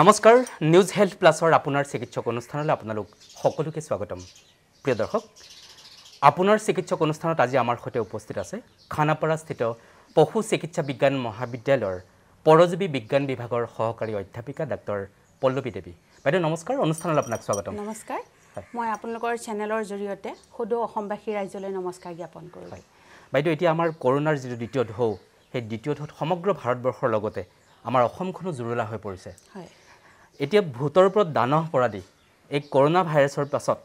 নমস্কাৰ news health প্লাছৰ আপোনাৰ চিকিৎসক অনুষ্ঠানলৈ আপোনালোক সকলোকে স্বাগতম প্ৰিয় দৰ্শক আপোনাৰ চিকিৎসক অনুষ্ঠানত আজি আমাৰ সৈতে উপস্থিত আছে খানাপাৰাস্থিত পশু চিকিৎসা বিজ্ঞান মহাবিদ্যালয়ৰ পৰজীৱী বিজ্ঞান বিভাগৰ সহকাৰী অধ্যাপিকা ডাক্তৰ পল্লৱী দেৱী বাইদেউ নমস্কাৰ অনুষ্ঠানলৈ আপোনাক স্বাগতম নমস্কাৰ মই আপোনালোকৰ চেনেলৰ জৰিয়তে সদৌ অসমবাসী ৰাইজলৈ নমস্কাৰ জ্ঞাপন কৰোঁ হয় বাইদেউ এতিয়া আমাৰ কৰোণাৰ যিটো দ্বিতীয় ঢৌ সেই দ্বিতীয় ঢৌত সমগ্ৰ ভাৰতবৰ্ষৰ লগতে আমাৰ অসমখনো জুৰুলা হৈ পৰিছে হয় এতিয়া ভূতৰ ওপৰত দানহ পৰা দি এই কৰোণা ভাইৰাছৰ পাছত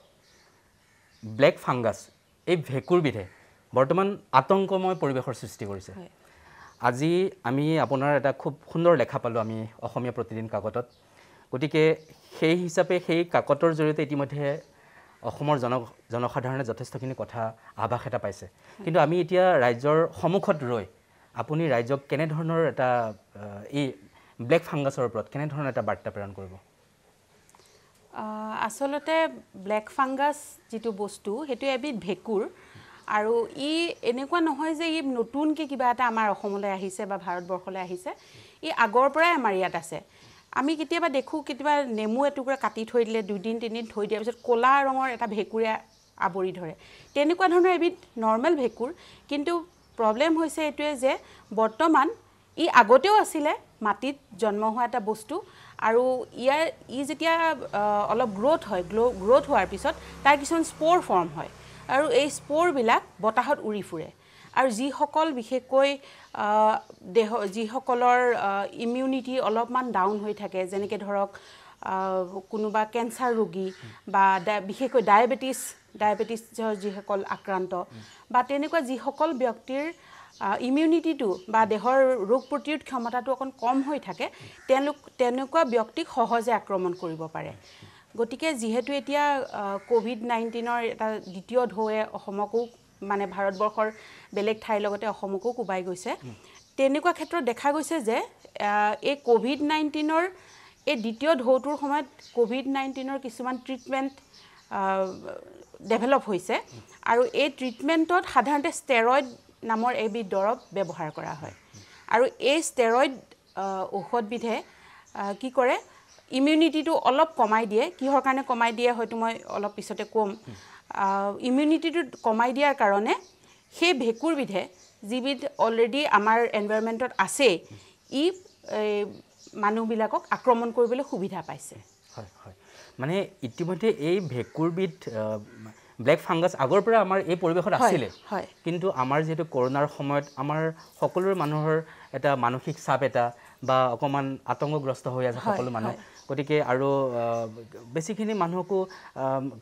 ব্লেক ফাংগাছ এই ভেঁকুৰবিধে বৰ্তমান আতংকময় পৰিৱেশৰ সৃষ্টি কৰিছে আজি আমি আপোনাৰ এটা খুব সুন্দৰ লেখা পালোঁ আমি অসমীয়া প্ৰতিদিন কাকতত গতিকে সেই হিচাপে সেই কাকতৰ জৰিয়তে ইতিমধ্যে অসমৰ জন জনসাধাৰণে যথেষ্টখিনি কথা আভাস এটা পাইছে কিন্তু আমি এতিয়া ৰাইজৰ সন্মুখত ৰৈ আপুনি ৰাইজক কেনেধৰণৰ এটা এই ব্লেক ফাংগাছৰ ওপৰত কেনেধৰণৰ এটা বাৰ্তা প্ৰেৰণ কৰিব আচলতে ব্লেক ফাংগাছ যিটো বস্তু সেইটো এবিধ ভেঁকুৰ আৰু ই এনেকুৱা নহয় যে ই নতুনকৈ কিবা এটা আমাৰ অসমলৈ আহিছে বা ভাৰতবৰ্ষলৈ আহিছে ই আগৰ পৰাই আমাৰ ইয়াত আছে আমি কেতিয়াবা দেখোঁ কেতিয়াবা নেমু এটুকুৰা কাটি থৈ দিলে দুদিন তিনিদিন থৈ দিয়াৰ পিছত ক'লা ৰঙৰ এটা ভেঁকুৰে আৱৰি ধৰে তেনেকুৱা ধৰণৰ এবিধ নৰ্মেল ভেঁকুৰ কিন্তু প্ৰব্লেম হৈছে এইটোৱে যে বৰ্তমান ই আগতেও আছিলে মাটিত জন্ম হোৱা এটা বস্তু আৰু ইয়াৰ ই যেতিয়া অলপ গ্ৰ'থ হয় গ্ৰ' গ্ৰ'থ হোৱাৰ পিছত তাৰ কিছুমান স্প'ৰ ফৰ্ম হয় আৰু এই স্প'ৰবিলাক বতাহত উৰি ফুৰে আৰু যিসকল বিশেষকৈ দেহ যিসকলৰ ইমিউনিটি অলপমান ডাউন হৈ থাকে যেনেকৈ ধৰক কোনোবা কেঞ্চাৰ ৰোগী বা ডা বিশেষকৈ ডায়েবেটিছ ডায়েবেটিছৰ যিসকল আক্ৰান্ত বা তেনেকুৱা যিসকল ব্যক্তিৰ ইমিউনিটিটো বা দেহৰ ৰোগ প্ৰতিৰোধ ক্ষমতাটো অকণ কম হৈ থাকে তেওঁলোক তেনেকুৱা ব্যক্তিক সহজে আক্ৰমণ কৰিব পাৰে গতিকে যিহেতু এতিয়া ক'ভিড নাইণ্টিনৰ এটা দ্বিতীয় ঢৌৱে অসমকো মানে ভাৰতবৰ্ষৰ বেলেগ ঠাইৰ লগতে অসমকো কোবাই গৈছে তেনেকুৱা ক্ষেত্ৰত দেখা গৈছে যে এই ক'ভিড নাইণ্টিনৰ এই দ্বিতীয় ঢৌটোৰ সময়ত ক'ভিড নাইণ্টিনৰ কিছুমান ট্ৰিটমেণ্ট ডেভেলপ হৈছে আৰু এই ট্ৰিটমেণ্টত সাধাৰণতে ষ্টেৰইড নামৰ এবিধ দৰৱ ব্যৱহাৰ কৰা হয় আৰু এই ষ্টেৰইড ঔষধবিধে কি কৰে ইমিউনিটিটো অলপ কমাই দিয়ে কিহৰ কাৰণে কমাই দিয়ে হয়তো মই অলপ পিছতে ক'ম ইমিউনিটিটো কমাই দিয়াৰ কাৰণে সেই ভেঁকুৰবিধে যিবিধ অলৰেডি আমাৰ এনভাইৰমেণ্টত আছে ই মানুহবিলাকক আক্ৰমণ কৰিবলৈ সুবিধা পাইছে হয় হয় মানে ইতিমধ্যে এই ভেঁকুৰবিধ ব্লেক ফাংগাছ আগৰ পৰা আমাৰ এই পৰিৱেশত আছিলে কিন্তু আমাৰ যিহেতু কৰোণাৰ সময়ত আমাৰ সকলোৰে মানুহৰ এটা মানসিক চাপ এটা বা অকণমান আতংকগ্ৰস্ত হৈ আছে সকলো মানুহ গতিকে আৰু বেছিখিনি মানুহকো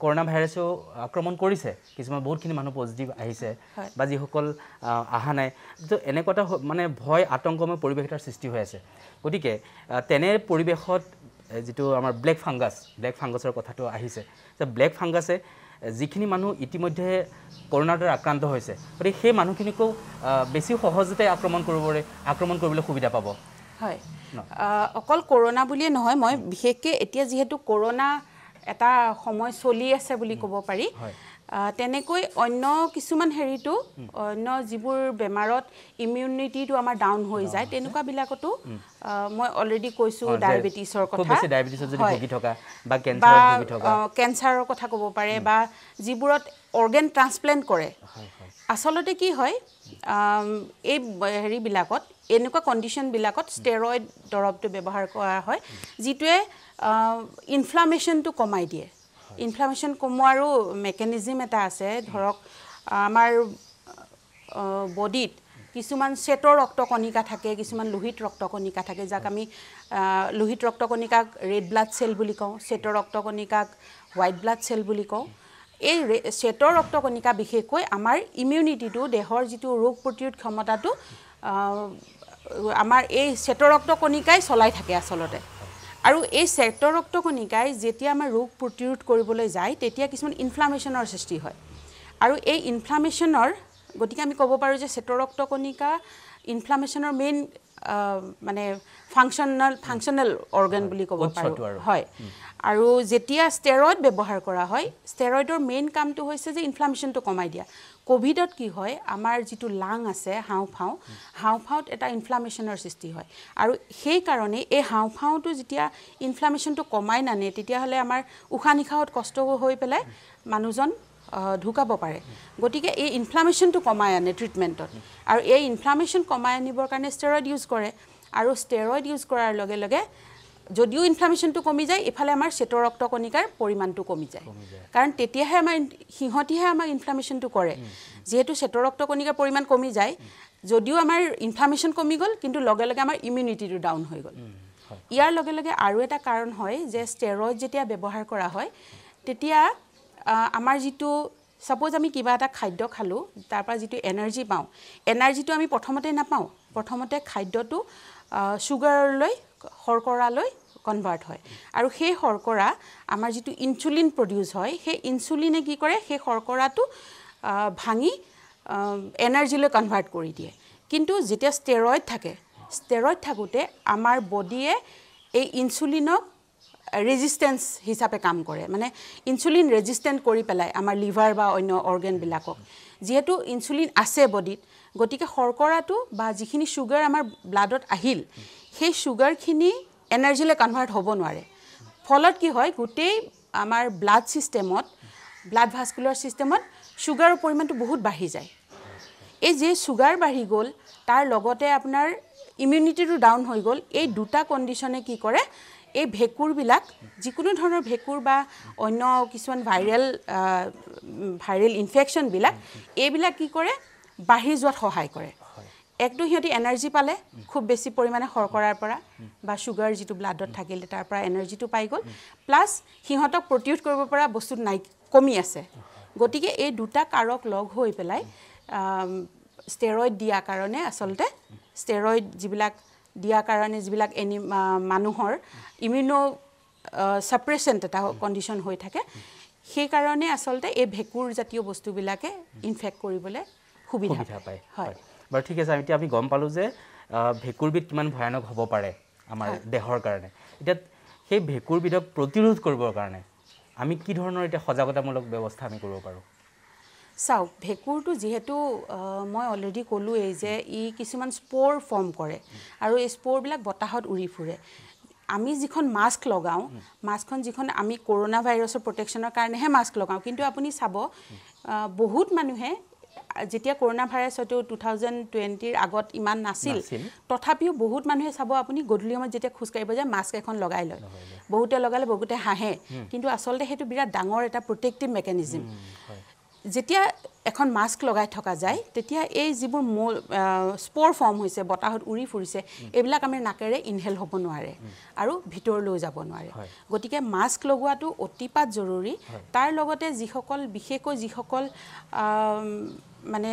কৰোণা ভাইৰাছেও আক্ৰমণ কৰিছে কিছুমান বহুতখিনি মানুহ পজিটিভ আহিছে বা যিসকল অহা নাই তো এনেকুৱা এটা মানে ভয় আতংকময় পৰিৱেশ এটাৰ সৃষ্টি হৈ আছে গতিকে তেনে পৰিৱেশত যিটো আমাৰ ব্লেক ফাংগাছ ব্লেক ফাংগাছৰ কথাটো আহিছে যে ব্লেক ফাংগাছে যিখিনি মানুহ ইতিমধ্যে কৰোণাৰ দ্বাৰা আক্ৰান্ত হৈছে গতিকে সেই মানুহখিনিকো বেছি সহজতে আক্ৰমণ কৰিবলৈ আক্ৰমণ কৰিবলৈ সুবিধা পাব হয় অকল কৰোণা বুলিয়ে নহয় মই বিশেষকৈ এতিয়া যিহেতু কৰোণা এটা সময় চলি আছে বুলি ক'ব পাৰি হয় তেনেকৈ অন্য কিছুমান হেৰিটো অন্য যিবোৰ বেমাৰত ইমিউনিটিটো আমাৰ ডাউন হৈ যায় তেনেকুৱাবিলাকতো মই অলৰেডি কৈছোঁ ডায়েবেটিছৰ কথা বা কেঞ্চাৰৰ কথা ক'ব পাৰে বা যিবোৰত অৰ্গেন ট্ৰান্সপ্লেণ্ট কৰে আচলতে কি হয় এই হেৰিবিলাকত এনেকুৱা কণ্ডিশ্যনবিলাকত ষ্টেৰইড দৰৱটো ব্যৱহাৰ কৰা হয় যিটোৱে ইনফ্লামেশ্যনটো কমাই দিয়ে ইনফ্লামেশ্যন কমোৱাৰো মেকানিজিম এটা আছে ধৰক আমাৰ বডিত কিছুমান ৰক্ত কণিকা থাকে কিছুমান লোহিত ৰক্তকণিকা থাকে যাক আমি লোহিত ৰক্তকণিকাক ৰেড ব্লাড চেল বুলি কওঁ চেটৰ ৰক্তকণিকাক হোৱাইট ব্লাড চেল বুলি কওঁ এই ৰক্ত কণিকা বিশেষকৈ আমাৰ ইমিউনিটিটো দেহৰ যিটো ৰোগ প্ৰতিৰোধ ক্ষমতাটো আমাৰ এই ৰক্ত কণিকাই চলাই থাকে আচলতে আৰু এই শ্বেত ৰক্তকণিকাই যেতিয়া আমাৰ ৰোগ প্ৰতিৰোধ কৰিবলৈ যায় তেতিয়া কিছুমান ইনফ্লামেশ্যনৰ সৃষ্টি হয় আৰু এই ইনফ্লামেশ্যনৰ গতিকে আমি ক'ব পাৰোঁ যে শ্বেত ৰক্তকণিকা ইনফ্লামেশ্যনৰ মেইন মানে ফাংচনেল ফাংচনেল অৰ্গেন বুলি ক'ব পাৰোঁ হয় আৰু যেতিয়া ষ্টেৰইড ব্যৱহাৰ কৰা হয় ষ্টেৰইডৰ মেইন কামটো হৈছে যে ইনফ্লামেশ্যনটো কমাই দিয়া ক'ভিডত কি হয় আমাৰ যিটো লাং আছে হাওঁফাওঁ হাওঁফাওঁত এটা ইনফ্লামেশ্যনৰ সৃষ্টি হয় আৰু সেইকাৰণেই এই হাওঁফাওঁটো যেতিয়া ইনফ্লামেশ্যনটো কমাই নানে তেতিয়াহ'লে আমাৰ উশাহ নিশাহত কষ্ট হৈ পেলাই মানুহজন ঢুকাব পাৰে গতিকে এই ইনফ্লামেশ্যনটো কমাই আনে ট্ৰিটমেণ্টত আৰু এই ইনফ্লামেশ্যন কমাই আনিবৰ কাৰণে ষ্টেৰইড ইউজ কৰে আৰু ষ্টেৰইড ইউজ কৰাৰ লগে লগে যদিও ইনফ্লামেশ্যনটো কমি যায় ইফালে আমাৰ চেতৰ ৰক্তকণিকাৰ পৰিমাণটো কমি যায় কাৰণ তেতিয়াহে আমাৰ সিহঁতিহে আমাক ইনফ্লামেশ্যনটো কৰে যিহেতু চেতৰ ৰক্তকণিকাৰ পৰিমাণ কমি যায় যদিও আমাৰ ইনফ্লামেশ্যন কমি গ'ল কিন্তু লগে লগে আমাৰ ইমিউনিটিটো ডাউন হৈ গ'ল ইয়াৰ লগে লগে আৰু এটা কাৰণ হয় যে ষ্টেৰইড যেতিয়া ব্যৱহাৰ কৰা হয় তেতিয়া আমাৰ যিটো ছাপ'জ আমি কিবা এটা খাদ্য খালোঁ তাৰপৰা যিটো এনাৰ্জি পাওঁ এনাৰ্জিটো আমি প্ৰথমতে নাপাওঁ প্ৰথমতে খাদ্যটো চুগাৰলৈ শৰ্কৰালৈ কনভাৰ্ট হয় আৰু সেই শৰ্কৰা আমাৰ যিটো ইনচুলিন প্ৰডিউচ হয় সেই ইনচুলিনে কি কৰে সেই শৰ্কৰাটো ভাঙি এনাৰ্জিলৈ কনভাৰ্ট কৰি দিয়ে কিন্তু যেতিয়া ষ্টেৰইড থাকে ষ্টেৰইড থাকোঁতে আমাৰ বডিয়ে এই ইনচুলিনক ৰেজিষ্টেঞ্চ হিচাপে কাম কৰে মানে ইনচুলিন ৰেজিষ্টেণ্ট কৰি পেলায় আমাৰ লিভাৰ বা অন্য অৰ্গেনবিলাকক যিহেতু ইনচুলিন আছে বডিত গতিকে শৰ্কৰাটো বা যিখিনি চুগাৰ আমাৰ ব্লাডত আহিল সেই চুগাৰখিনি এনাৰ্জিলৈ কনভাৰ্ট হ'ব নোৱাৰে ফলত কি হয় গোটেই আমাৰ ব্লাড ছিষ্টেমত ব্লাড ভাস্কুলাৰ ছিষ্টেমত চুগাৰৰ পৰিমাণটো বহুত বাঢ়ি যায় এই যে চুগাৰ বাঢ়ি গ'ল তাৰ লগতে আপোনাৰ ইমিউনিটিটো ডাউন হৈ গ'ল এই দুটা কণ্ডিশ্যনে কি কৰে এই ভেঁকুৰবিলাক যিকোনো ধৰণৰ ভেঁকুৰ বা অন্য কিছুমান ভাইৰেল ভাইৰেল ইনফেকশ্যনবিলাক এইবিলাক কি কৰে বাঢ়ি যোৱাত সহায় কৰে একটো সিহঁতি এনাৰ্জি পালে খুব বেছি পৰিমাণে শৰ্কৰাৰ পৰা বা ছুগাৰ যিটো ব্লাডত থাকিলে তাৰ পৰা এনাৰ্জিটো পাই গ'ল প্লাছ সিহঁতক প্ৰতিৰোধ কৰিব পৰা বস্তু নাই কমি আছে গতিকে এই দুটা কাৰক লগ হৈ পেলাই ষ্টেৰইড দিয়াৰ কাৰণে আচলতে ষ্টেৰইড যিবিলাক দিয়া কাৰণে যিবিলাক এনি মানুহৰ ইমিউনো ছাপ্ৰেচেণ্ট এটা কণ্ডিশ্যন হৈ থাকে সেইকাৰণে আচলতে এই ভেঁকুৰজাতীয় বস্তুবিলাকে ইনফেক্ট কৰিবলৈ সুবিধা পায় হয় বাৰু ঠিক আছে এতিয়া আমি গম পালোঁ যে ভেঁকুৰবিধ কিমান ভয়ানক হ'ব পাৰে আমাৰ দেহৰ কাৰণে এতিয়া সেই ভেঁকুৰবিধক প্ৰতিৰোধ কৰিবৰ কাৰণে আমি কি ধৰণৰ এতিয়া সজাগতামূলক ব্যৱস্থা আমি কৰিব পাৰোঁ চাওক ভেঁকুৰটো যিহেতু মই অলৰেডি ক'লোৱেই যে ই কিছুমান স্প'ৰ ফৰ্ম কৰে আৰু এই স্প'ৰবিলাক বতাহত উৰি ফুৰে আমি যিখন মাস্ক লগাওঁ মাস্কখন যিখন আমি কৰ'না ভাইৰাছৰ প্ৰটেকশ্যনৰ কাৰণেহে মাস্ক লগাওঁ কিন্তু আপুনি চাব বহুত মানুহে যেতিয়া কৰোণা ভাইৰাছ হয়তো টু থাউজেণ্ড টুৱেণ্টিৰ আগত ইমান নাছিল তথাপিও বহুত মানুহে চাব আপুনি গধূলি সময়ত যেতিয়া খোজকাঢ়িব যায় মাস্ক এখন লগাই লয় বহুতে লগালে বহুতে হাঁহে কিন্তু আচলতে সেইটো বিৰাট ডাঙৰ এটা প্ৰটেক্টিভ মেকানিজিম যেতিয়া এখন মাস্ক লগাই থকা যায় তেতিয়া এই যিবোৰ মোৰ স্প'ৰ ফৰ্ম হৈছে বতাহত উৰি ফুৰিছে এইবিলাক আমি নাকেৰে ইনহেল হ'ব নোৱাৰে আৰু ভিতৰলৈ যাব নোৱাৰে গতিকে মাস্ক লগোৱাটো অতিপাত জৰুৰী তাৰ লগতে যিসকল বিশেষকৈ যিসকল মানে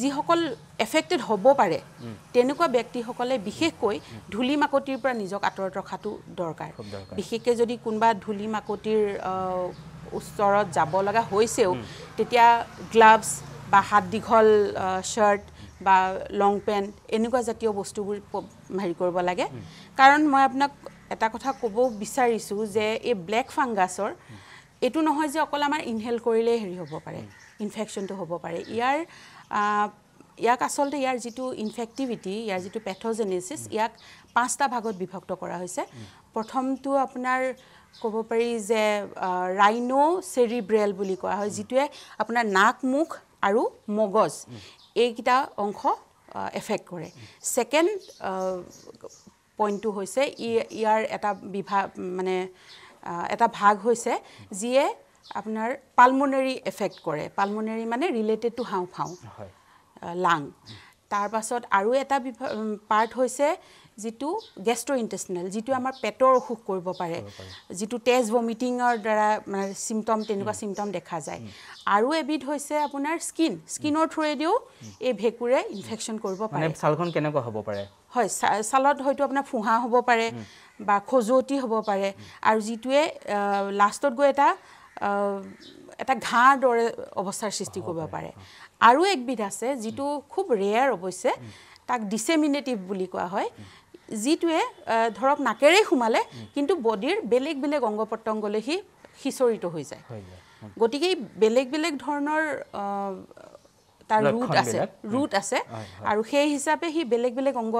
যিসকল এফেক্টেড হ'ব পাৰে তেনেকুৱা ব্যক্তিসকলে বিশেষকৈ ধূলি মাকতিৰ পৰা নিজক আঁতৰত ৰখাটো দৰকাৰ বিশেষকৈ যদি কোনোবা ধূলি মাকতিৰ ওচৰত যাব লগা হৈছেও তেতিয়া গ্লাভছ বা হাত দীঘল শ্বাৰ্ট বা লং পেণ্ট এনেকুৱা জাতীয় বস্তুবোৰ হেৰি কৰিব লাগে কাৰণ মই আপোনাক এটা কথা ক'ব বিচাৰিছোঁ যে এই ব্লেক ফাংগাছৰ এইটো নহয় যে অকল আমাৰ ইনহেল কৰিলেই হেৰি হ'ব পাৰে ইনফেকশ্যনটো হ'ব পাৰে ইয়াৰ ইয়াক আচলতে ইয়াৰ যিটো ইনফেক্টিভিটি ইয়াৰ যিটো পেথজেনেচিছ ইয়াক পাঁচটা ভাগত বিভক্ত কৰা হৈছে প্ৰথমটো আপোনাৰ ক'ব পাৰি যে ৰাইন' চেৰিব্ৰেল বুলি কোৱা হয় যিটোৱে আপোনাৰ নাক মুখ আৰু মগজ এইকেইটা অংশ এফেক্ট কৰে ছেকেণ্ড পইণ্টটো হৈছে ই ইয়াৰ এটা বিভাগ মানে এটা ভাগ হৈছে যিয়ে আপোনাৰ পালমনেৰী এফেক্ট কৰে পালমনেৰী মানে ৰিলেটেড টু হাও ফাও লাং তাৰপাছত আৰু এটা পাৰ্ট হৈছে যিটো গেষ্ট্ৰ ইণ্টেচনেল যিটো আমাৰ পেটৰ অসুখ কৰিব পাৰে যিটো তেজ ভমিটিঙৰ দ্বাৰা মানে চিমটম তেনেকুৱা চিমটম দেখা যায় আৰু এবিধ হৈছে আপোনাৰ স্কিন স্কিনৰ থ্ৰুৱেদিও এই ভেঁকুৰে ইনফেকশ্যন কৰিব পাৰে ছালখন কেনেকুৱা হ'ব পাৰে হয় ছালত হয়তো আপোনাৰ ফোঁহা হ'ব পাৰে বা খজুৱতি হ'ব পাৰে আৰু যিটোৱে লাষ্টত গৈ এটা এটা ঘাঁৰ দৰে অৱস্থাৰ সৃষ্টি কৰিব পাৰে আৰু এবিধ আছে যিটো খুব ৰেয়াৰ অৱশ্যে তাক ডিচেমিনেটিভ বুলি কোৱা হয় যিটোৱে ধৰক নাকেৰেই সোমালে কিন্তু বডীৰ বেলেগ বেলেগ অংগ প্ৰত্যংগলৈ সি সিঁচৰিত হৈ যায় গতিকে বেলেগ বেলেগ ধৰণৰ তার রুট আছে রুট আছে আর সেই হিসাবে হি বেলেগ বেলেগ অঙ্গ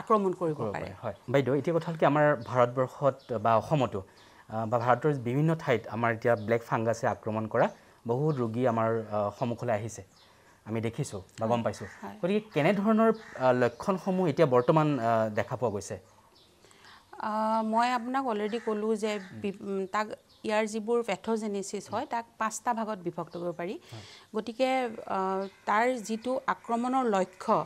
আক্রমণ করিব বাইদেউ এটি কথা কি আমার ভারতবর্ষত বা অসমতো বা ভারতের বিভিন্ন ঠাইত আমার এটা ব্লেক ফাঙ্গাসে আক্রমণ করা বহুত রোগী আমার সম্মুখলে আহিছে আমি দেখিছো বা গম পাইছো গতি কেনে ধরনের লক্ষণ সমূহ এটা বর্তমান দেখা পাওয়া গেছে মই আপোনাক অলৰেডি ক'লোঁ যে তাক ইয়াৰ যিবোৰ পেথজেনেচিছ হয় তাক পাঁচটা ভাগত বিভক্ত কৰিব পাৰি গতিকে তাৰ যিটো আক্ৰমণৰ লক্ষ্য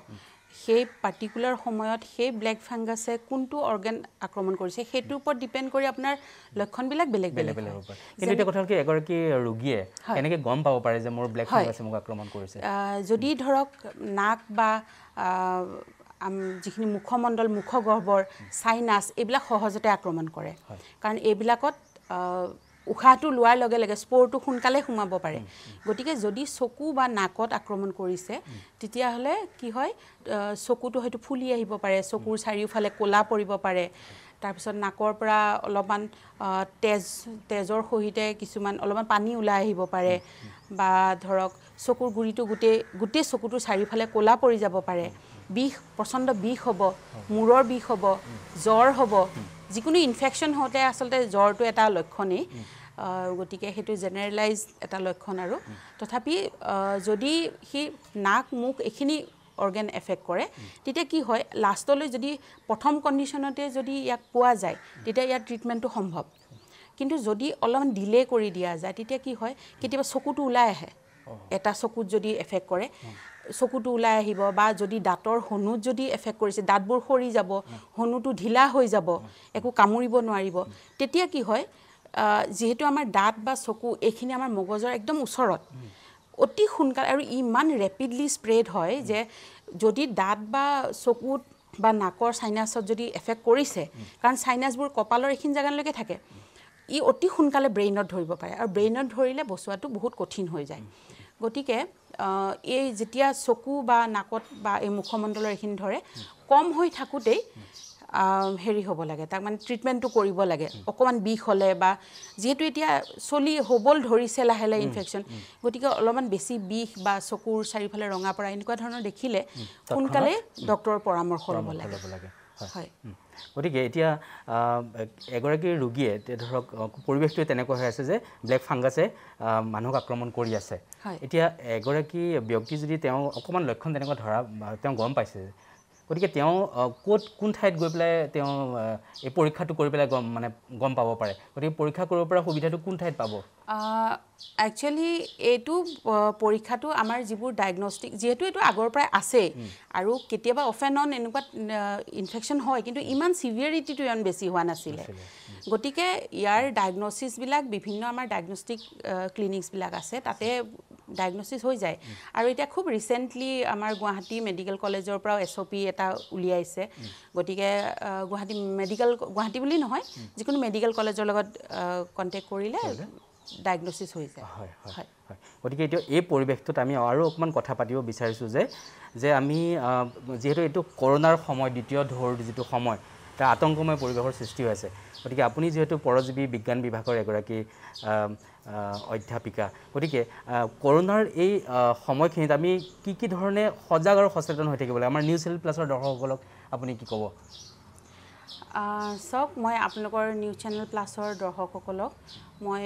সেই পাৰ্টিকুলাৰ সময়ত সেই ব্লেক ফাংগাছে কোনটো অৰ্গেন আক্ৰমণ কৰিছে সেইটোৰ ওপৰত ডিপেণ্ড কৰি আপোনাৰ লক্ষণবিলাক বেলেগ বেলেগ বেলেগ কিন্তু এতিয়া কথা হ'ল কি এগৰাকী ৰোগীয়ে এনেকৈ গম পাব পাৰে যে মোৰ ব্লেক ফাংগাছে মোক আক্ৰমণ কৰিছে যদি ধৰক নাক বা যিখিনি মুখমণ্ডল মুখগহ্বৰ চাইনাছ এইবিলাক সহজতে আক্ৰমণ কৰে কাৰণ এইবিলাকত উশাহটো লোৱাৰ লগে লগে স্পৰটো সোনকালে সোমাব পাৰে গতিকে যদি চকু বা নাকত আক্ৰমণ কৰিছে তেতিয়াহ'লে কি হয় চকুটো হয়তো ফুলি আহিব পাৰে চকুৰ চাৰিওফালে ক'লা পৰিব পাৰে তাৰপিছত নাকৰ পৰা অলপমান তেজ তেজৰ সহিতে কিছুমান অলপমান পানী ওলাই আহিব পাৰে বা ধৰক চকুৰ গুৰিটো গোটেই গোটেই চকুটোৰ চাৰিওফালে ক'লা পৰি যাব পাৰে বিষ প্ৰচণ্ড বিষ হ'ব মূৰৰ বিষ হ'ব জ্বৰ হ'ব যিকোনো ইনফেকশ্যন হওঁতে আচলতে জ্বৰটো এটা লক্ষণেই গতিকে সেইটো জেনেৰেলাইজ এটা লক্ষণ আৰু তথাপি যদি সি নাক মুখ এইখিনি অৰ্গেন এফেক্ট কৰে তেতিয়া কি হয় লাষ্টলৈ যদি প্ৰথম কণ্ডিশ্যনতে যদি ইয়াক পোৱা যায় তেতিয়া ইয়াৰ ট্ৰিটমেণ্টটো সম্ভৱ কিন্তু যদি অলপমান ডিলে কৰি দিয়া যায় তেতিয়া কি হয় কেতিয়াবা চকুটো ওলাই আহে এটা চকুত যদি এফেক্ট কৰে চকুটো ওলাই আহিব বা যদি দাঁতৰ হনুত যদি এফেক্ট কৰিছে দাঁতবোৰ সৰি যাব হনুটো ঢিলা হৈ যাব একো কামুৰিব নোৱাৰিব তেতিয়া কি হয় যিহেতু আমাৰ দাঁত বা চকু এইখিনি আমাৰ মগজৰ একদম ওচৰত অতি সোনকালে আৰু ইমান ৰেপিডলি স্প্ৰেড হয় যে যদি দাঁত বা চকুত বা নাকৰ চাইনাছত যদি এফেক্ট কৰিছে কাৰণ চাইনাছবোৰ কপালৰ এইখিনি জেগালৈকে থাকে ই অতি সোনকালে ব্ৰেইনত ধৰিব পাৰে আৰু ব্ৰেইনত ধৰিলে বচোৱাটো বহুত কঠিন হৈ যায় গতিকে এই যেতিয়া চকু বা নাকত বা এই মুখমণ্ডলৰ এইখিনি ধৰে কম হৈ থাকোঁতেই হেৰি হ'ব লাগে তাক মানে ট্ৰিটমেণ্টটো কৰিব লাগে অকণমান বিষ হ'লে বা যিহেতু এতিয়া চলি হ'বল ধৰিছে লাহে লাহে ইনফেকশ্যন গতিকে অলপমান বেছি বিষ বা চকুৰ চাৰিওফালে ৰঙা পৰা এনেকুৱা ধৰণৰ দেখিলে সোনকালে ডক্টৰৰ পৰামৰ্শ ল'ব লাগে হয় গতিকে এতিয়া এগৰাকী ৰোগীয়ে ধৰক পৰিৱেশটো তেনেকুৱা হৈ আছে যে ব্লেক ফাংগাছে মানুহক আক্ৰমণ কৰি আছে এতিয়া এগৰাকী ব্যক্তি যদি তেওঁ অকণমান লক্ষণ তেনেকুৱা ধৰা তেওঁ গম পাইছে গতিকে তেওঁ ক'ত কোন ঠাইত গৈ পেলাই তেওঁ এই পৰীক্ষাটো কৰি পেলাই গম মানে গম পাব পাৰে গতিকে পৰীক্ষা কৰিব পৰা সুবিধাটো কোন ঠাইত পাব একচুৱেলি এইটো পৰীক্ষাটো আমাৰ যিবোৰ ডায়েগনষ্টিক যিহেতু এইটো আগৰ পৰাই আছেই আৰু কেতিয়াবা অফ এণ্ড অন এনেকুৱা ইনফেকশ্যন হয় কিন্তু ইমান চিভিয়াৰিটিটো ইমান বেছি হোৱা নাছিলে গতিকে ইয়াৰ ডায়েগনচিছবিলাক বিভিন্ন আমাৰ ডায়েগনষ্টিক ক্লিনিকছবিলাক আছে তাতে ডায়গনচিছ হৈ যায় আৰু এতিয়া খুব ৰিচেণ্টলি আমাৰ গুৱাহাটী মেডিকেল কলেজৰ পৰাও এছ অ' পি এটা উলিয়াইছে গতিকে গুৱাহাটী মেডিকেল গুৱাহাটী বুলি নহয় যিকোনো মেডিকেল কলেজৰ লগত কণ্টেক্ট কৰিলে ডায়গনচিছ হৈ যায় হয় গতিকে এতিয়া এই পৰিৱেশটোত আমি আৰু অকণমান কথা পাতিব বিচাৰিছোঁ যে যে আমি যিহেতু এইটো কৰোণাৰ সময় দ্বিতীয় ঢৌৰ যিটো সময় এটা আতংকময় পৰিৱেশৰ সৃষ্টি হৈ আছে গতিকে আপুনি যিহেতু পৰজীৱী বিজ্ঞান বিভাগৰ এগৰাকী অধ্যাপিকা গতিকে কৰোণাৰ এই সময়খিনিত আমি কি কি ধৰণে সজাগ আৰু সচেতন হৈ থাকিব লাগে আমাৰ নিউজ চেনেল প্লাছৰ দৰ্শকসকলক আপুনি কি ক'ব চাওক মই আপোনালোকৰ নিউজ চেনেল প্লাছৰ দৰ্শকসকলক মই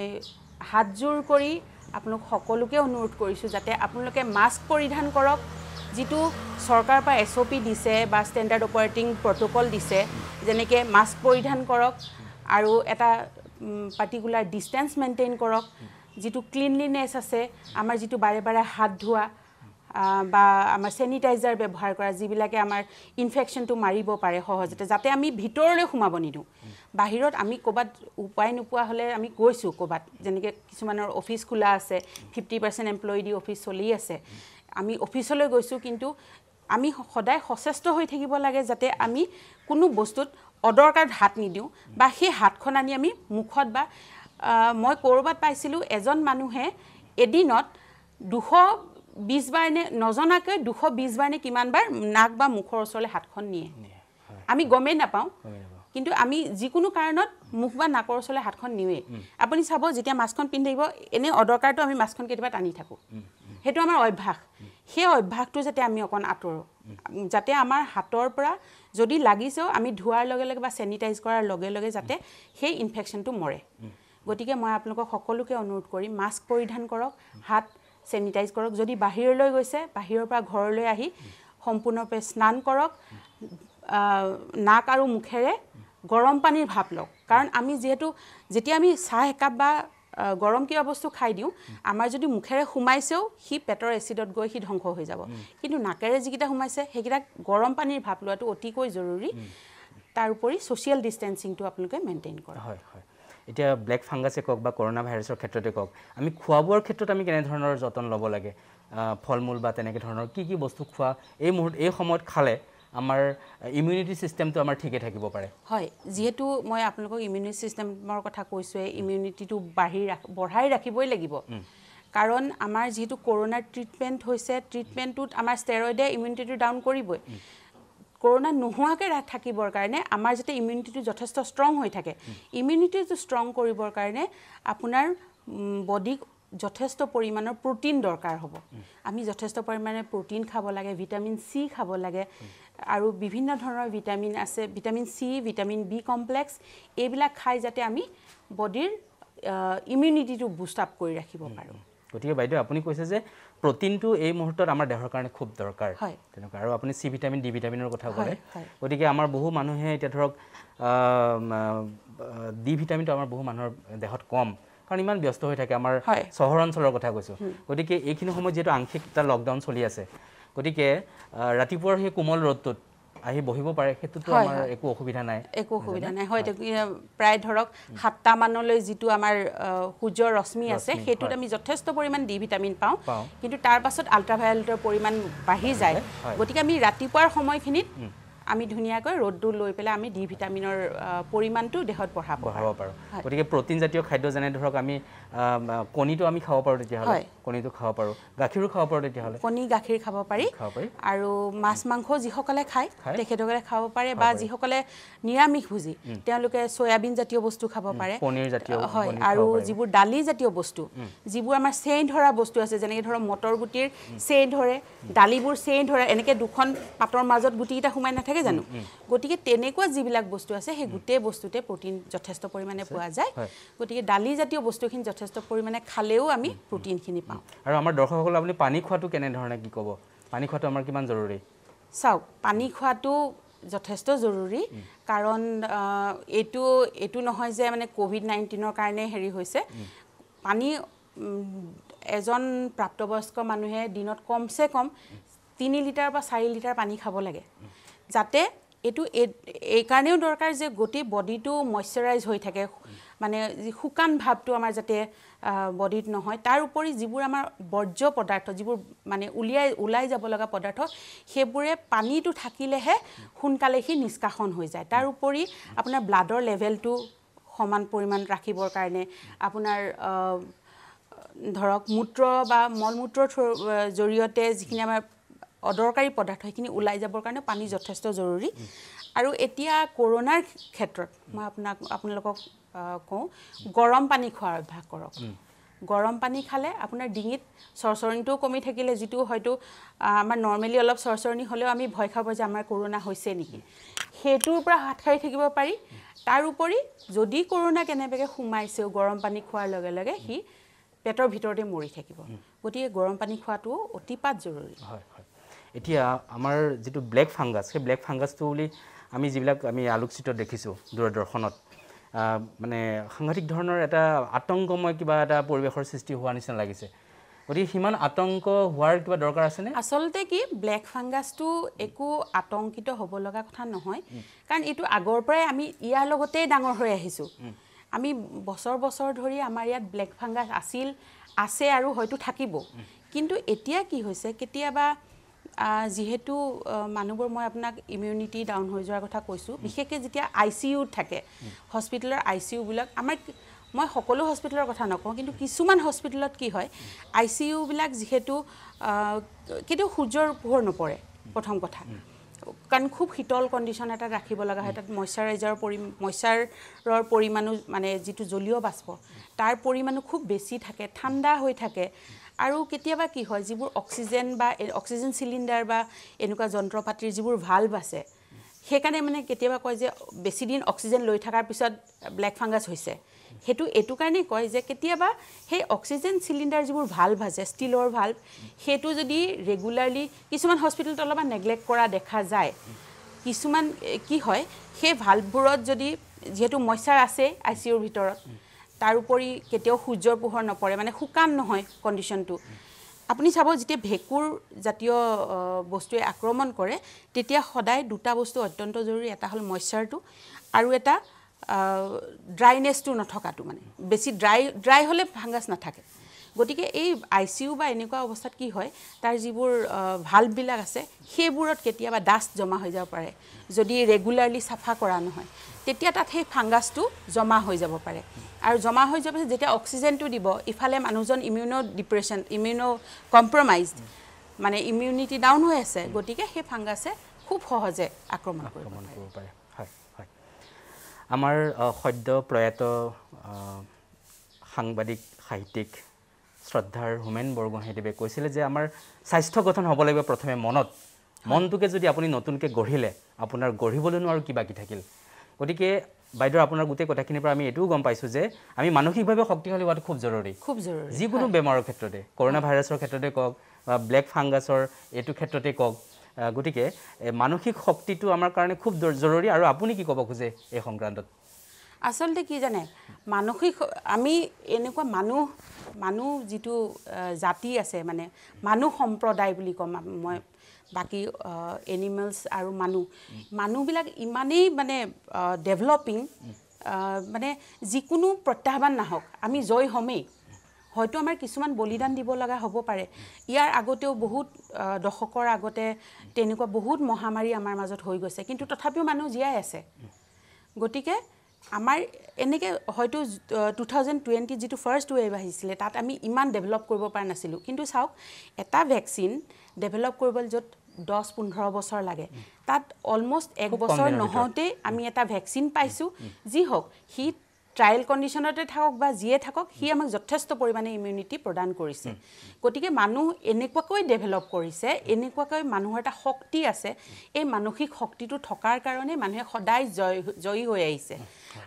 হাতযোৰ কৰি আপোনালোক সকলোকে অনুৰোধ কৰিছোঁ যাতে আপোনালোকে মাস্ক পৰিধান কৰক যিটো চৰকাৰৰ পৰা এছ অ' পি দিছে বা ষ্টেণ্ডাৰ্ড অপাৰেটিং প্ৰট'কল দিছে যেনেকৈ মাস্ক পৰিধান কৰক আৰু এটা পাৰ্টিকুলাৰ ডিষ্টেঞ্চ মেইনটেইন কৰক যিটো ক্লিনলিনেছ আছে আমাৰ যিটো বাৰে বাৰে হাত ধোৱা বা আমাৰ চেনিটাইজাৰ ব্যৱহাৰ কৰা যিবিলাকে আমাৰ ইনফেকশ্যনটো মাৰিব পাৰে সহজতে যাতে আমি ভিতৰলৈ সোমাব নিদিওঁ বাহিৰত আমি ক'ৰবাত উপায় নোপোৱা হ'লে আমি গৈছোঁ ক'ৰবাত যেনেকৈ কিছুমানৰ অফিচ খোলা আছে ফিফটি পাৰ্চেণ্ট এমপ্লয়ী দি অফিচ চলি আছে আমি অফিচলৈ গৈছোঁ কিন্তু আমি সদায় সচেষ্ট হৈ থাকিব লাগে যাতে আমি কোনো বস্তুত অদৰকাৰ হাত নিদিওঁ বা সেই হাতখন আনি আমি মুখত বা মই ক'ৰবাত পাইছিলোঁ এজন মানুহে এদিনত দুশ বিছ বাৰ নে নজনাকৈ দুশ বিছ বাৰ নে কিমানবাৰ নাক বা মুখৰ ওচৰলৈ হাতখন নিয়ে আমি গমেই নাপাওঁ কিন্তু আমি যিকোনো কাৰণত মুখ বা নাকৰ ওচৰলৈ হাতখন নিওঁৱেই আপুনি চাব যেতিয়া মাছখন পিন্ধি থাকিব এনেই অদৰকাৰটো আমি মাছখন কেতিয়াবা টানি থাকোঁ সেইটো আমাৰ অভ্যাস সেই অভ্যাসটো যাতে আমি অকণ আঁতৰোঁ যাতে আমাৰ হাতৰ পৰা যদি লাগিছেও আমি ধোৱাৰ লগে লগে বা চেনিটাইজ কৰাৰ লগে লগে যাতে সেই ইনফেকশ্যনটো মৰে গতিকে মই আপোনালোকক সকলোকে অনুৰোধ কৰিম মাস্ক পৰিধান কৰক হাত চেনিটাইজ কৰক যদি বাহিৰলৈ গৈছে বাহিৰৰ পৰা ঘৰলৈ আহি সম্পূৰ্ণৰূপে স্নান কৰক নাক আৰু মুখেৰে গৰম পানীৰ ভাৱ লওক কাৰণ আমি যিহেতু যেতিয়া আমি চাহ একাপ বা গৰম কিবা বস্তু খাই দিওঁ আমাৰ যদি মুখেৰে সোমাইছেও সি পেটৰ এচিডত গৈ সি ধ্বংস হৈ যাব কিন্তু নাকেৰে যিকেইটা সোমাইছে সেইকেইটাক গৰম পানীৰ ভাপ লোৱাটো অতিকৈ জৰুৰী তাৰোপৰি ছ'চিয়েল ডিষ্টেঞ্চিংটো আপোনালোকে মেইনটেইন কৰে হয় হয় এতিয়া ব্লেক ফাংগাছে কওক বা কৰোণা ভাইৰাছৰ ক্ষেত্ৰতে কওক আমি খোৱা বোৱাৰ ক্ষেত্ৰত আমি কেনেধৰণৰ যতন ল'ব লাগে ফল মূল বা তেনেকৈ ধৰণৰ কি কি বস্তু খোৱা এই মুহূৰ্ত এই সময়ত খালে আমাৰ ইমিউনিটি ছিষ্টেমটো আমাৰ ঠিকে থাকিব পাৰে হয় যিহেতু মই আপোনালোকক ইমিউনিটি ছিষ্টেমৰ কথা কৈছোঁ ইমিউনিটিটো বাঢ়ি বঢ়াই ৰাখিবই লাগিব কাৰণ আমাৰ যিহেতু কৰোণাৰ ট্ৰিটমেণ্ট হৈছে ট্ৰিটমেণ্টটোত আমাৰ ষ্টেৰইডে ইমিউনিটিটো ডাউন কৰিবই কৰোণা নোহোৱাকৈ থাকিবৰ কাৰণে আমাৰ যাতে ইমিউনিটিটো যথেষ্ট ষ্ট্ৰং হৈ থাকে ইমিউনিটিটো ষ্ট্ৰং কৰিবৰ কাৰণে আপোনাৰ বডিক যথেষ্ট পৰিমাণৰ প্ৰ'টিন দৰকাৰ হ'ব আমি যথেষ্ট পৰিমাণে প্ৰ'টিন খাব লাগে ভিটামিন চি খাব লাগে আৰু বিভিন্ন ধৰণৰ ভিটামিন আছে vitamin C vitamin B complex এইবিলাক খাই যাতে আমি বডিৰ ইমিউনিটিটো বুষ্ট আপ কৰি ৰাখিব পাৰোঁ গতিকে বাইদেউ আপুনি কৈছে যে প্ৰটিনটো এই মুহূৰ্তত আমাৰ দেহৰ কাৰণে খুব দৰকাৰ হয় তেনেকুৱা আৰু আপুনি চি ভিটামিন ডি ভিটামিনৰ কথা ক'লে গতিকে আমাৰ বহু মানুহে এতিয়া ধৰক ডি ভিটামিনটো আমাৰ বহু মানুহৰ দেহত কম কাৰণ ইমান ব্যস্ত হৈ থাকে আমাৰ চহৰ অঞ্চলৰ কথা কৈছোঁ গতিকে এইখিনি সময়ত যিহেতু আংশিক এটা লকডাউন চলি আছে গতিকে ৰাতিপুৱাৰ সেই কোমল ৰ'দটোত আহি বহিব পাৰে সেইটোতো আমাৰ একো অসুবিধা নাই একো অসুবিধা নাই হয় প্ৰায় ধৰক সাতটামানলৈ যিটো আমাৰ সূৰ্যৰ ৰশ্মি আছে সেইটোত আমি যথেষ্ট পৰিমাণ ডি ভিটামিন পাওঁ কিন্তু তাৰ পাছত আল্ট্ৰাভায়লেটৰ পৰিমাণ বাঢ়ি যায় গতিকে আমি ৰাতিপুৱাৰ সময়খিনিত আমি ধুনীয়াকৈ ৰ'দটো লৈ পেলাই আমি ডি ভিটামিনৰ পৰিমাণটো দেহত বঢ়াব বঢ়াব পাৰোঁ গতিকে প্ৰটিনজাতীয় খাদ্য যেনে ধৰক আমি কণীটো আমি খাব পাৰোঁ তেতিয়াহ'লে কণীটো খাব পাৰোঁ গাখীৰো খাব পাৰোঁ তেতিয়াহ'লে কণী গাখীৰ খাব পাৰি আৰু মাছ মাংস যিসকলে খায় তেখেতসকলে খাব পাৰে বা যিসকলে নিৰামিষ ভুজি তেওঁলোকে চয়াবিন জাতীয় বস্তু খাব পাৰে পনীৰ জাতীয় হয় আৰু যিবোৰ দালি জাতীয় বস্তু যিবোৰ আমাৰ চেইন ধৰা বস্তু আছে যেনেকৈ ধৰক মটৰ গুটিৰ চেইন ধৰে দালিবোৰ চেইন ধৰে এনেকৈ দুখন পাতৰ মাজত গুটিকেইটা সোমাই নাথাকে জানো গতিকে তেনেকুৱা যিবিলাক বস্তু আছে সেই গোটেই বস্তুতে প্ৰটিন যথেষ্ট পৰিমাণে পোৱা যায় গতিকে দালি জাতীয় বস্তুখিনি যথেষ্ট পৰিমাণে খালেও আমি প্ৰটিনখিনি পাওঁ আৰু আমাৰ দৰ্শকসকল আপুনি পানী খোৱাটো কেনেধৰণে কি ক'ব পানী খোৱাটো আমাৰ কিমান জৰুৰী চাওক পানী খোৱাটো যথেষ্ট জৰুৰী কাৰণ এইটো এইটো নহয় যে মানে ক'ভিড নাইণ্টিনৰ কাৰণে হেৰি হৈছে পানী এজন প্ৰাপ্তবয়স্ক মানুহে দিনত কমচে কম তিনি লিটাৰ বা চাৰি লিটাৰ পানী খাব লাগে যাতে এইটো এই এইকাৰণেও দৰকাৰ যে গোটেই বডিটো মইশ্চাৰাইজ হৈ থাকে মানে যি শুকান ভাৱটো আমাৰ যাতে বডিত নহয় তাৰ উপৰি যিবোৰ আমাৰ বৰ্জ্য পদাৰ্থ যিবোৰ মানে উলিয়াই ওলাই যাব লগা পদাৰ্থ সেইবোৰে পানীটো থাকিলেহে সোনকালে সি নিষ্কাশন হৈ যায় তাৰ উপৰি আপোনাৰ ব্লাডৰ লেভেলটো সমান পৰিমাণ ৰাখিবৰ কাৰণে আপোনাৰ ধৰক মূত্ৰ বা মলমূত্ৰৰ থ্ৰ জৰিয়তে যিখিনি আমাৰ অদৰকাৰী পদাৰ্থ সেইখিনি ওলাই যাবৰ কাৰণে পানী যথেষ্ট জৰুৰী আৰু এতিয়া কৰোণাৰ ক্ষেত্ৰত মই আপোনাক আপোনালোকক কওঁ গৰম পানী খোৱাৰ অভ্যাস কৰক গৰম পানী খালে আপোনাৰ ডিঙিত চৰচৰণিটোও কমি থাকিলে যিটো হয়তো আমাৰ নৰ্মেলি অলপ চৰচৰণি হ'লেও আমি ভয় খাব যে আমাৰ কৰোণা হৈছে নেকি সেইটোৰ পৰা হাত সাৰি থাকিব পাৰি তাৰ উপৰি যদি কৰোণা কেনেবাকৈ সোমাইছেও গৰম পানী খোৱাৰ লগে লগে সি পেটৰ ভিতৰতে মৰি থাকিব গতিকে গৰম পানী খোৱাটোও অতিপাত জৰুৰী হয় হয় এতিয়া আমাৰ যিটো ব্লেক ফাংগাছ সেই ব্লেক ফাংগাছটো বুলি আমি যিবিলাক আমি আলোকচিত্ৰ দেখিছোঁ দূৰদৰ্শনত মানে সাংঘাতিক ধৰণৰ এটা আতংকময় কিবা এটা পৰিৱেশৰ সৃষ্টি হোৱা নিচিনা লাগিছে গতিকে সিমান আতংক হোৱাৰ কিবা দৰকাৰ আছেনে আচলতে কি ব্লেক ফাংগাছটো একো আতংকিত হ'ব লগা কথা নহয় কাৰণ এইটো আগৰ পৰাই আমি ইয়াৰ লগতেই ডাঙৰ হৈ আহিছোঁ আমি বছৰ বছৰ ধৰি আমাৰ ইয়াত ব্লেক ফাংগাছ আছিল আছে আৰু হয়তো থাকিব কিন্তু এতিয়া কি হৈছে কেতিয়াবা যিহেতু মানুহবোৰ মই আপোনাক ইমিউনিটি ডাউন হৈ যোৱাৰ কথা কৈছোঁ বিশেষকৈ যেতিয়া আই চি ইউত থাকে হস্পিটেলৰ আই চি ইউবিলাক আমাৰ মই সকলো হস্পিটেলৰ কথা নকওঁ কিন্তু কিছুমান হস্পিটেলত কি হয় আই চি ইউবিলাক যিহেতু কেতিয়াও সূৰ্যৰ পোহৰ নপৰে প্ৰথম কথা কাৰণ খুব শীতল কণ্ডিশ্যন এটাত ৰাখিব লগা হয় তাত মইশ্চাৰাইজাৰৰ পৰি মইশ্চাৰৰ পৰিমাণো মানে যিটো জলীয় বাষ্প তাৰ পৰিমাণো খুব বেছি থাকে ঠাণ্ডা হৈ থাকে আৰু কেতিয়াবা কি হয় যিবোৰ অক্সিজেন বা অক্সিজেন চিলিণ্ডাৰ বা এনেকুৱা যন্ত্ৰ পাতিৰ যিবোৰ ভাল্ভ আছে সেইকাৰণে মানে কেতিয়াবা কয় যে বেছিদিন অক্সিজেন লৈ থকাৰ পিছত ব্লেক ফাংগাছ হৈছে সেইটো এইটো কাৰণেই কয় যে কেতিয়াবা সেই অক্সিজেন চিলিণ্ডাৰ যিবোৰ ভাল্ভ আছে ষ্টিলৰ ভাল্ভ সেইটো যদি ৰেগুলাৰলি কিছুমান হস্পিটেলত অলপমান নেগলেক্ট কৰা দেখা যায় কিছুমান কি হয় সেই ভাল্ভবোৰত যদি যিহেতু মইচাৰ আছে আই চি ইউৰ ভিতৰত তাৰোপৰি কেতিয়াও সূৰ্যৰ পোহৰ নপৰে মানে শুকান নহয় কণ্ডিশ্যনটো আপুনি চাব যেতিয়া ভেঁকুৰ জাতীয় বস্তুৱে আক্ৰমণ কৰে তেতিয়া সদায় দুটা বস্তু অত্যন্ত জৰুৰী এটা হ'ল মইশ্চাৰটো আৰু এটা ড্ৰাইনেছটো নথকাটো মানে বেছি ড্ৰাই ড্ৰাই হ'লে ফাংগাছ নাথাকে গতিকে এই আই চি ইউ বা এনেকুৱা অৱস্থাত কি হয় তাৰ যিবোৰ ভাল্ববিলাক আছে সেইবোৰত কেতিয়াবা ডাষ্ট জমা হৈ যাব পাৰে যদি ৰেগুলাৰলি চাফা কৰা নহয় তেতিয়া তাত সেই ফাংগাছটো জমা হৈ যাব পাৰে আৰু জমা হৈ যোৱাৰ পিছত যেতিয়া অক্সিজেনটো দিব ইফালে মানুহজন ইমিউন' ডিপ্ৰেশ্যন ইমিউন' কম্প্ৰমাইজড মানে ইমিউনিটি ডাউন হৈ আছে গতিকে সেই ফাংগাছে খুব সহজে আক্ৰমণ কৰিব পাৰে আমাৰ সদ্য প্ৰয়াত সাংবাদিক সাহিত্যিক শ্ৰদ্ধাৰ হোমেন বৰগোহাঁইদেৱে কৈছিলে যে আমাৰ স্বাস্থ্য গঠন হ'ব লাগিব প্ৰথমে মনত মনটোকে যদি আপুনি নতুনকৈ গঢ়িলে আপোনাৰ গঢ়িবলৈনো আৰু কিবাকিবি থাকিল গতিকে বাইদেউ আপোনাৰ গোটেই কথাখিনিৰ পৰা আমি এইটোও গম পাইছোঁ যে আমি মানসিকভাৱে শক্তিশালী হোৱাটো খুব জৰুৰী খুব জৰুৰী যিকোনো বেমাৰৰ ক্ষেত্ৰতে কৰোণা ভাইৰাছৰ ক্ষেত্ৰতে কওক বা ব্লেক ফাংগাছৰ এইটো ক্ষেত্ৰতে কওক গতিকে মানসিক শক্তিটো আমাৰ কাৰণে খুব জৰুৰী আৰু আপুনি কি ক'ব খোজে এই সংক্ৰান্তত আচলতে কি জানে মানসিক আমি এনেকুৱা মানুহ মানুহ যিটো জাতি আছে মানে মানুহ সম্প্ৰদায় বুলি ক'ম মই বাকী এনিমেলছ আৰু মানুহ মানুহবিলাক ইমানেই মানে ডেভেলপিং মানে যিকোনো প্ৰত্যাহ্বান নাহক আমি জয় হ'মেই হয়তো আমাৰ কিছুমান বলিদান দিব লগা হ'ব পাৰে ইয়াৰ আগতেও বহুত দশকৰ আগতে তেনেকুৱা বহুত মহামাৰী আমাৰ মাজত হৈ গৈছে কিন্তু তথাপিও মানুহ জীয়াই আছে গতিকে আমাৰ এনেকৈ হয়তো টু থাউজেণ্ড টুৱেণ্টি যিটো ফাৰ্ষ্ট ৱেভ আহিছিলে তাত আমি ইমান ডেভেলপ কৰিব পৰা নাছিলোঁ কিন্তু চাওক এটা ভেকচিন ডেভেলপ কৰিবলৈ য'ত দহ পোন্ধৰ বছৰ লাগে তাত অলমষ্ট এক বছৰ নহওঁতেই আমি এটা ভেকচিন পাইছোঁ যি হওক সি ট্ৰায়েল কণ্ডিশ্যনতে থাকক বা যিয়ে থাকক সি আমাক যথেষ্ট পৰিমাণে ইমিউনিটি প্ৰদান কৰিছে গতিকে মানুহ এনেকুৱাকৈ ডেভেলপ কৰিছে এনেকুৱাকৈ মানুহৰ এটা শক্তি আছে এই মানসিক শক্তিটো থকাৰ কাৰণে মানুহে সদায় জয় জয়ী হৈ আহিছে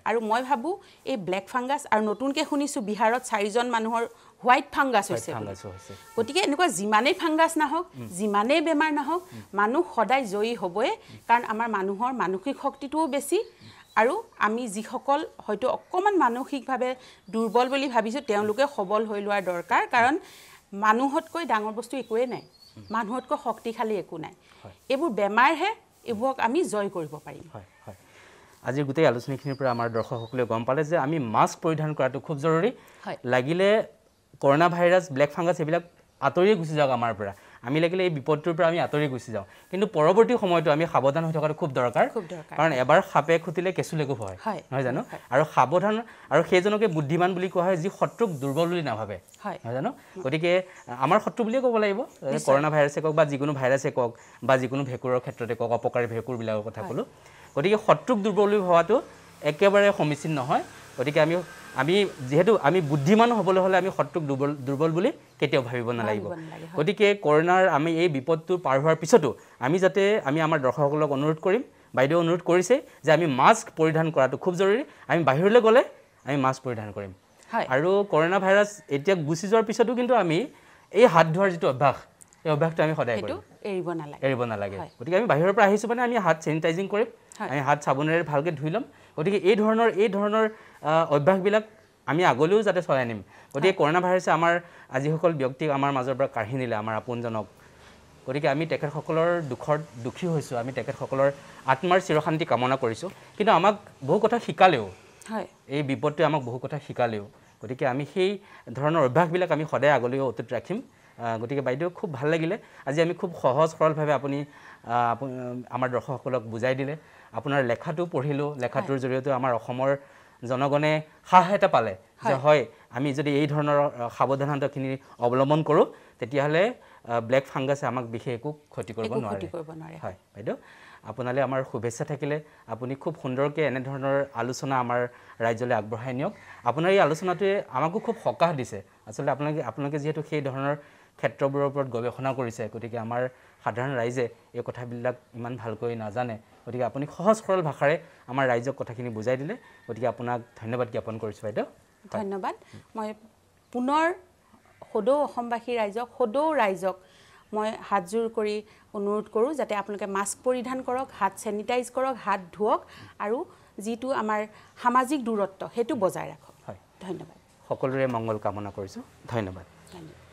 আৰু মই ভাবোঁ এই ব্লেক ফাংগাছ আৰু নতুনকৈ শুনিছোঁ বিহাৰত চাৰিজন মানুহৰ হোৱাইট ফাংগাছ হৈছে গতিকে এনেকুৱা যিমানেই ফাংগাছ নাহক যিমানেই বেমাৰ নাহক মানুহ সদায় জয়ী হ'বই কাৰণ আমাৰ মানুহৰ মানসিক শক্তিটোও বেছি আৰু আমি যিসকল হয়তো অকণমান মানসিকভাৱে দুৰ্বল বুলি ভাবিছোঁ তেওঁলোকে সবল হৈ লোৱাৰ দৰকাৰ কাৰণ মানুহতকৈ ডাঙৰ বস্তু একোৱেই নাই মানুহতকৈ শক্তিশালী একো নাই এইবোৰ বেমাৰহে এইবোৰক আমি জয় কৰিব পাৰিম আজিৰ গোটেই আলোচনীখিনিৰ পৰা আমাৰ দৰ্শকসকলে গম পালে যে আমি মাস্ক পৰিধান কৰাটো খুব জৰুৰী হয় লাগিলে কৰোণা ভাইৰাছ ব্লেক ফাংগাছ এইবিলাক আঁতৰিয়ে গুচি যাওক আমাৰ পৰা আমি লাগিলে এই বিপদটোৰ পৰা আমি আঁতৰি গুচি যাওঁ কিন্তু পৰৱৰ্তী সময়তো আমি সাৱধান হৈ থকাটো খুব দৰকাৰ কাৰণ এবাৰ সাপে খুটিলে কেঁচুলেকো হয় নহয় জানো আৰু সাৱধান আৰু সেইজনকে বুদ্ধিমান বুলি কোৱা হয় যি শত্ৰুক দুৰ্বল বুলি নাভাবে নহয় জানো গতিকে আমাৰ শত্ৰু বুলিয়ে ক'ব লাগিব কৰোণা ভাইৰাছে কওক বা যিকোনো ভাইৰাছে কওক বা যিকোনো ভেঁকুৰৰ ক্ষেত্ৰতে কওক অপকাৰী ভেঁকুৰবিলাকৰ কথা ক'লোঁ গতিকে শত্ৰুক দুৰ্বল বুলি ভবাটো একেবাৰে সমীচীন নহয় গতিকে আমি আমি যিহেতু আমি বুদ্ধিমান হ'বলৈ হ'লে আমি শত্ৰুক দুৰ্বল দুৰ্বল বুলি কেতিয়াও ভাবিব নালাগিব গতিকে কৰোণাৰ আমি এই বিপদটো পাৰ হোৱাৰ পিছতো আমি যাতে আমি আমাৰ দৰ্শকসকলক অনুৰোধ কৰিম বাইদেউ অনুৰোধ কৰিছে যে আমি মাস্ক পৰিধান কৰাটো খুব জৰুৰী আমি বাহিৰলৈ গ'লে আমি মাস্ক পৰিধান কৰিম আৰু কৰোণা ভাইৰাছ এতিয়া গুচি যোৱাৰ পিছতো কিন্তু আমি এই হাত ধোৱাৰ যিটো অভ্যাস এই অভ্যাসটো আমি সদায় কৰিম এৰিব নালাগে এৰিব নালাগে গতিকে আমি বাহিৰৰ পৰা আহিছোঁ মানে আমি হাত চেনিটাইজিং কৰিম আমি হাত চাবোনেৰে ভালকৈ ধুই ল'ম গতিকে এই ধৰণৰ এই ধৰণৰ অভ্যাসবিলাক আমি আগলৈও যাতে চলাই আনিম গতিকে কৰোণা ভাইৰাছে আমাৰ আজিসকল ব্যক্তিক আমাৰ মাজৰ পৰা কাঢ়ি নিলে আমাৰ আপোনজনক গতিকে আমি তেখেতসকলৰ দুখত দুখী হৈছোঁ আমি তেখেতসকলৰ আত্মাৰ চিৰশান্তি কামনা কৰিছোঁ কিন্তু আমাক বহু কথা শিকালেও হয় এই বিপদটোৱে আমাক বহু কথা শিকালেও গতিকে আমি সেই ধৰণৰ অভ্যাসবিলাক আমি সদায় আগলৈও অটুট ৰাখিম গতিকে বাইদেউ খুব ভাল লাগিলে আজি আমি খুব সহজ সৰলভাৱে আপুনি আপুনি আমাৰ দৰ্শকসকলক বুজাই দিলে আপোনাৰ লেখাটো পঢ়িলোঁ লেখাটোৰ জৰিয়তে আমাৰ অসমৰ জনগণে সাহ এটা পালে যে হয় আমি যদি এই ধৰণৰ সাৱধানতাখিনি অৱলম্বন কৰোঁ তেতিয়াহ'লে ব্লেক ফাংগাছে আমাক বিশেষ একো ক্ষতি কৰিব নোৱাৰে হয় বাইদেউ আপোনালৈ আমাৰ শুভেচ্ছা থাকিলে আপুনি খুব সুন্দৰকৈ এনেধৰণৰ আলোচনা আমাৰ ৰাইজলৈ আগবঢ়াই নিয়ক আপোনাৰ এই আলোচনাটোৱে আমাকো খুব সকাহ দিছে আচলতে আপোনালোকে আপোনালোকে যিহেতু সেই ধৰণৰ ক্ষেত্ৰবোৰৰ ওপৰত গৱেষণা কৰিছে গতিকে আমাৰ সাধাৰণ ৰাইজে এই কথাবিলাক ইমান ভালকৈ নাজানে গতিকে আপুনি সহজ সৰল ভাষাৰে আমাৰ ৰাইজক কথাখিনি বুজাই দিলে গতিকে আপোনাক ধন্যবাদ জ্ঞাপন কৰিছোঁ বাইদেউ ধন্যবাদ মই পুনৰ সদৌ অসমবাসী ৰাইজক সদৌ ৰাইজক মই হাতযোৰ কৰি অনুৰোধ কৰোঁ যাতে আপোনালোকে মাস্ক পৰিধান কৰক হাত চেনিটাইজ কৰক হাত ধুৱক আৰু যিটো আমাৰ সামাজিক দূৰত্ব সেইটো বজাই ৰাখক হয় ধন্যবাদ সকলোৰে মংগল কামনা কৰিছোঁ ধন্যবাদ ধন্যবাদ